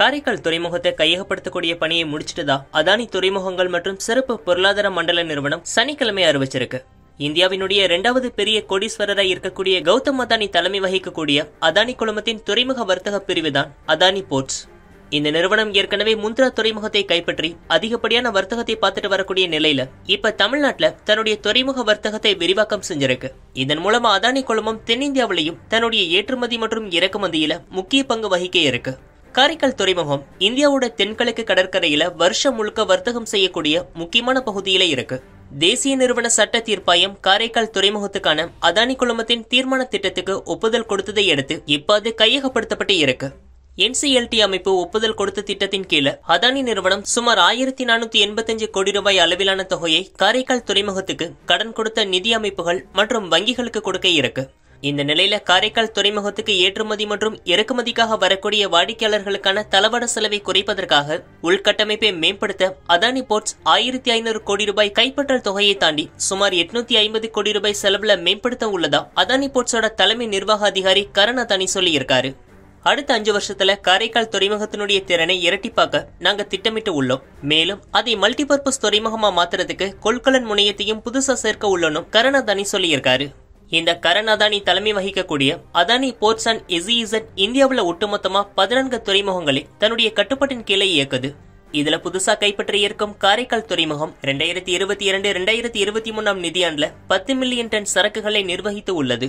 காரைக்கால் துறைமுகத்தை கையகப்படுத்தக்கூடிய பணியை முடிச்சிட்டதா அதானி துறைமுகங்கள் மற்றும் சிறப்பு பொருளாதார மண்டல நிறுவனம் சனிக்கிழமை அறிவிச்சிருக்கு இந்தியாவினுடைய இரண்டாவது பெரிய கோடீஸ்வரராய் இருக்கக்கூடிய கௌதம் அதானி தலைமை வகிக்கக்கூடிய அதானி குழுமத்தின் துறைமுக வர்த்தக பிரிவுதான் அதானி போர்ட்ஸ் இந்த நிறுவனம் ஏற்கனவே முந்த்ரா துறைமுகத்தை கைப்பற்றி அதிகப்படியான வர்த்தகத்தை பார்த்துட்டு வரக்கூடிய நிலையில இப்ப தமிழ்நாட்டுல தன்னுடைய துறைமுக வர்த்தகத்தை விரிவாக்கம் செஞ்சிருக்கு இதன் மூலம் அதானி குழுமம் தென்னிந்தியாவிலையும் தன்னுடைய ஏற்றுமதி மற்றும் இறக்குமதியில முக்கிய பங்கு வகிக்க இருக்கு காரைக்கால் துறைமுகம் இந்தியாவோட தென்கிழக்கு கடற்கரையில வருஷம் முழுக்க வர்த்தகம் செய்யக்கூடிய முக்கியமான பகுதியில இருக்கு தேசிய நிறுவன சட்ட தீர்ப்பாயம் காரைக்கால் துறைமுகத்துக்கான அதானி குழுமத்தின் தீர்மான திட்டத்துக்கு ஒப்புதல் கொடுத்ததை அடுத்து இப்போது கையகப்படுத்தப்பட்டு இருக்கு என்சிஎல்டி அமைப்பு ஒப்புதல் கொடுத்த திட்டத்தின் கீழே அதானி நிறுவனம் சுமார் ஆயிரத்தி நானூத்தி எண்பத்தஞ்சு கோடி ரூபாய் அளவிலான தொகையை காரைக்கால் துறைமுகத்துக்கு கடன் கொடுத்த நிதி அமைப்புகள் மற்றும் வங்கிகளுக்கு கொடுக்க இருக்கு இந்த நிலையில காரைக்கால் துறைமுகத்துக்கு ஏற்றுமதி மற்றும் இறக்குமதிக்காக வரக்கூடிய வாடிக்கையாளர்களுக்கான தளவாட செலவை குறைப்பதற்காக உள்கட்டமைப்பை மேம்படுத்த அதானி போர்ட்ஸ் ஆயிரத்தி ஐநூறு கோடி ரூபாய் கைப்பற்றல் தொகையை தாண்டி சுமார் எட்நூத்தி ஐம்பது கோடி ரூபாய் செலவுல மேம்படுத்த உள்ளதா அதானி போர்ட்ஸோட தலைமை நிர்வாக அதிகாரி கரண் அதானி சொல்லியிருக்காரு அடுத்த அஞ்சு வருஷத்துல காரைக்கால் துறைமுகத்தினுடைய திறனை இரட்டிப்பாக்க நாங்க திட்டமிட்டு உள்ளோம் மேலும் அதை மல்டிபர்பஸ் துறைமுகமா மாத்துறதுக்கு கொள்கலன் முனையத்தையும் புதுசா சேர்க்க உள்ளனும் தனி சொல்லியிருக்காரு இந்த கரண் அதானி தலைமை வகிக்கக்கூடிய அதானி போர்ட்ஸ் அண்ட் இசட் இந்தியாவில் ஒட்டுமொத்தமா பதினான்கு துறைமுகங்களை தன்னுடைய கட்டுப்பாட்டின் கீழே இயக்குது இதுல புதுசா கைப்பற்றி இருக்கும் காரைக்கால் துறைமுகம் ரெண்டாயிரத்தி இருபத்தி இரண்டு ரெண்டாயிரத்தி இருபத்தி மூணாம் நிதியாண்டுல பத்து மில்லியன் டன் சரக்குகளை நிர்வகித்து உள்ளது